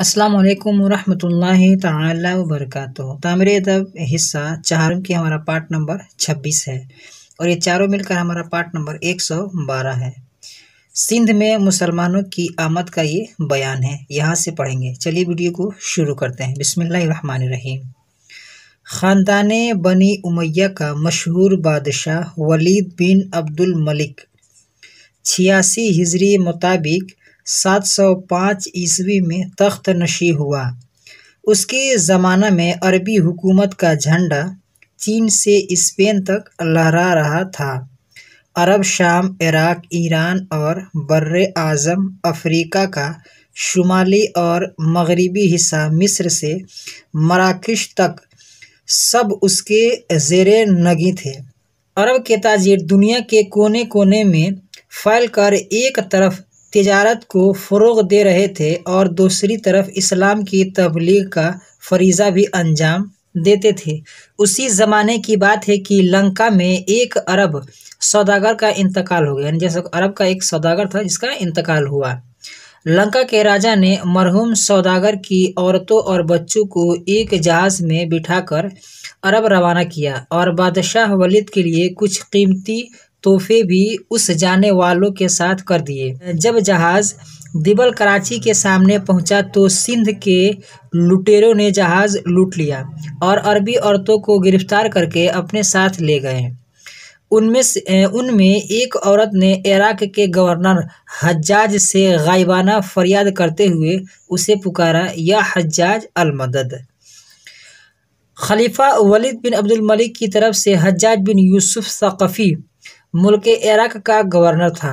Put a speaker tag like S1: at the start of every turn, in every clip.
S1: असलकम ताला ताली वरक तामिर अदब हिस्सा चार की हमारा पार्ट नंबर 26 है और ये चारों मिलकर हमारा पार्ट नंबर 112 है सिंध में मुसलमानों की आमद का ये बयान है यहाँ से पढ़ेंगे चलिए वीडियो को शुरू करते हैं रहीम ख़ानदान बनी उमैया का मशहूर बादशाह वलीद बिन अब्दुल मलिक छियासी हिजरी मुताबिक 705 ईस्वी में तख्त नशी हुआ उसके ज़माना में अरबी हुकूमत का झंडा चीन से स्पेन तक लहरा रहा था अरब शाम इराक ईरान और बर आज़म अफ्रीका का शुमाली और मगरबी हिस्सा मिस्र से मराकश तक सब उसके जेर नगी थे अरब के ताजिर दुनिया के कोने कोने में फैल कर एक तरफ तजारत को फ़रोग़ दे रहे थे और दूसरी तरफ इस्लाम की तबलीग का फ़रीज़ा भी अंजाम देते थे उसी ज़माने की बात है कि लंका में एक अरब सौदागर का इंतकाल हो गया यानी जैसे अरब का एक सौदागर था जिसका इंतकाल हुआ लंका के राजा ने मरहूम सौदागर की औरतों और बच्चों को एक जहाज़ में बिठाकर अरब रवाना किया और बादशाह वलीद के लिए कुछ कीमती तोहफे भी उस जाने वालों के साथ कर दिए जब जहाज़ दिबल कराची के सामने पहुंचा तो सिंध के लुटेरों ने जहाज़ लूट लिया और अरबी औरतों को गिरफ्तार करके अपने साथ ले गए उनमें से उनमें एक औरत ने इराक के गवर्नर हज्जाज से गायबाना फरियाद करते हुए उसे पुकारा या हज्जाज अलमदद खलीफा वलिद बिन अब्दुल मलिक की तरफ से हज्जाज बिन यूसुफ सक़फ़ी मुल्क इराक का गवर्नर था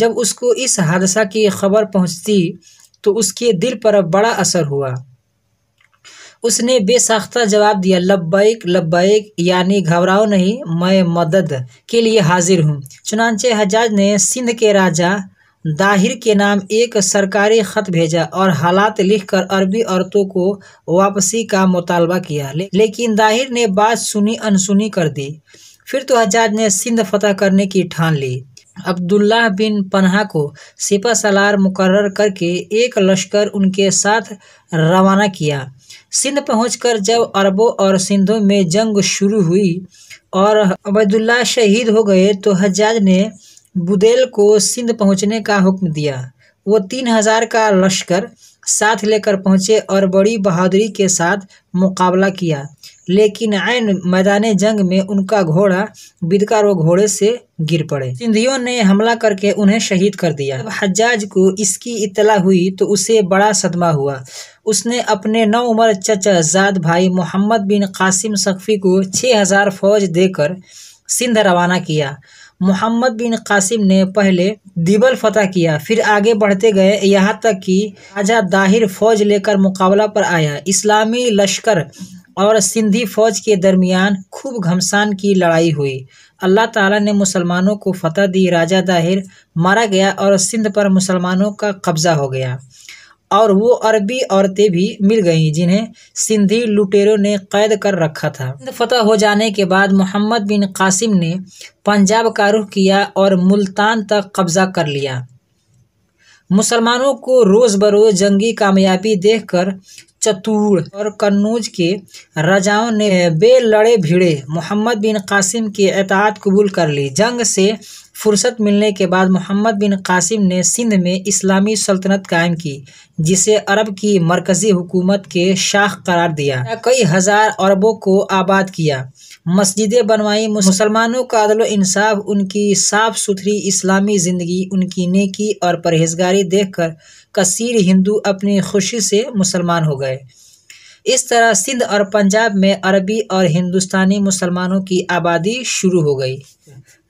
S1: जब उसको इस हादसा की खबर पहुंचती तो उसके दिल पर बड़ा असर हुआ उसने बेसाख्ता जवाब दिया लब्बैक लब्बैक यानी घबराओ नहीं मैं मदद के लिए हाजिर हूँ चुनानचे हजाज ने सिंध के राजा दाहिर के नाम एक सरकारी ख़त भेजा और हालात लिखकर अरबी औरतों को वापसी का मुतालबा किया ले, लेकिन दाहिर ने बात सुनी अनसुनी कर दी फिर तो आजाद ने सिंध फतह करने की ठान ली अब्दुल्लाह बिन पन्हा को सिपा सलार मुकर करके एक लश्कर उनके साथ रवाना किया सिंध पहुंचकर जब अरबों और सिंधों में जंग शुरू हुई और अबैदुल्ला शहीद हो गए तो हजाज ने बुदेल को सिंध पहुंचने का हुक्म दिया वो तीन हजार का लश्कर साथ लेकर पहुंचे और बड़ी बहादुरी के साथ मुकाबला किया लेकिन आयन मैदान जंग में उनका घोड़ा बिदकार घोड़े से गिर पड़े सिंधियों ने हमला करके उन्हें शहीद कर दिया हजाज हज्जाज को इसकी इतला हुई तो उसे बड़ा सदमा हुआ उसने अपने नौ उम्र चचा जाद भाई मोहम्मद बिन कासिम सख्फी को छः हज़ार फौज देकर सिंध रवाना किया मोहम्मद बिन कासिम ने पहले दिबल फतह किया फिर आगे बढ़ते गए यहाँ तक कि राजा दाहिर फौज लेकर मुकाबला पर आया इस्लामी लश्कर और सिंधी फौज के दरमियान खूब घमसान की लड़ाई हुई अल्लाह ताला ने मुसलमानों को फतह दी राजा दाहिर मारा गया और सिंध पर मुसलमानों का कब्जा हो गया और वो अरबी औरतें भी मिल गईं जिन्हें सिंधी लुटेरों ने कैद कर रखा था फतह हो जाने के बाद मोहम्मद बिन कासिम ने पंजाब का रुख किया और मुल्तान तक कब्जा कर लिया मुसलमानों को रोज़ बरोज़ जंगी कामयाबी देखकर चतुर और कन्नूज के राजाओं ने बे लड़े भिड़े मोहम्मद बिन कासिम की एतात कबूल कर ली जंग से फुर्सत मिलने के बाद मोहम्मद बिन कासिम ने सिंध में इस्लामी सल्तनत कायम की जिसे अरब की मरकज़ी हुकूमत के शाख करार दिया कई हज़ार अरबों को आबाद किया मस्जिदें बनवाई मुसलमानों का अदल इंसाफ उनकी साफ सुथरी इस्लामी ज़िंदगी उनकी नेकी और परहेजगारी देखकर कसीर हिंदू अपनी खुशी से मुसलमान हो गए इस तरह सिंध और पंजाब में अरबी और हिंदुस्तानी मुसलमानों की आबादी शुरू हो गई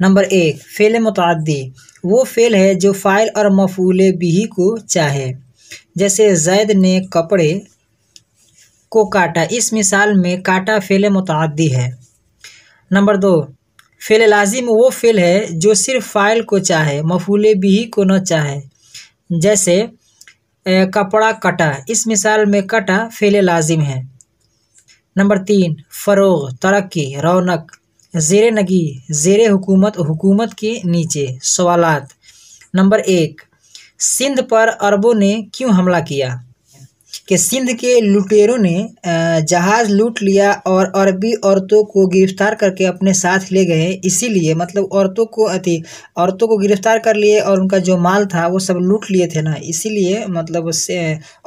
S1: नंबर एक फ़ेल मतदी वो फ़ेल है जो फ़ाइल और मफूल बिही को चाहे जैसे जैद ने कपड़े को काटा इस मिसाल में काटा फ़ेल मतदी है नंबर दो फ़ेल लाजिम वो फ़ेल है जो सिर्फ फ़ाइल को चाहे मफूल बिही को न चाहे जैसे ए, कपड़ा कटा इस मिसाल में कटा फ़ेल लाजिम है नंबर तीन फ़रोग तरक्की रौनक जेर नगी जेर हुकूमत हुकूमत के नीचे सवालत नंबर एक सिंध पर अरबों ने क्यों हमला किया कि सिंध के लुटेरों ने जहाज़ लूट लिया और अरबी औरतों को गिरफ्तार करके अपने साथ ले गए इसीलिए मतलब औरतों को अति औरतों को गिरफ्तार कर लिए और उनका जो माल था वो सब लूट लिए थे ना इसीलिए मतलब उससे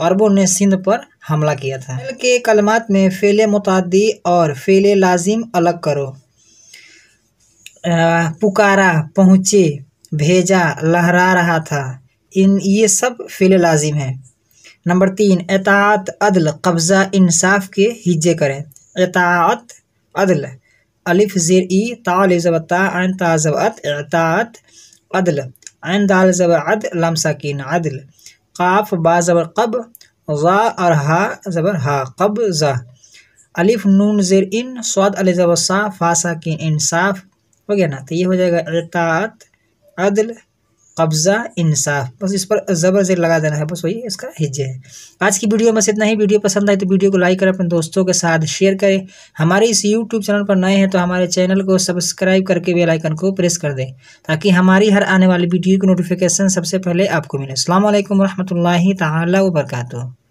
S1: अरबों ने सिंध पर हमला किया था के कलमात में फेले मुतादी और फेले लाजिम अलग करो आ, पुकारा पहुँचे भेजा लहरा रहा था इन ये सब फेले लाजिम है नंबर तीन एतात अदल कब्ज़ा इंसाफ के हिज्जे करें एतात अदल अलिफ ज़ेर ई ताल जब अदल आन दाल जब अद लम अदल काफ बा जबर कब ज़ा और हा जबर हा कब ज़ा अलिफ नून ज़ेर इन स्वाद अल जबर सा फा इंसाफ हो गया ना तो ये हो जाएगा एतात अदल कब्ज़ा इंसाफ बस इस पर ज़बर जेर लगा देना है बस वही इसका हिज्जे है आज की वीडियो में बस इतना ही वीडियो पसंद आए तो वीडियो को लाइक करें अपने दोस्तों के साथ शेयर करें हमारे इस यूट्यूब चैनल पर नए हैं तो हमारे चैनल को सब्सक्राइब करके बेल आइकन को प्रेस कर दें ताकि हमारी हर आने वाली वीडियो की नोटिफिकेशन सबसे पहले आपको मिले अल्लाम वरहमल वर्का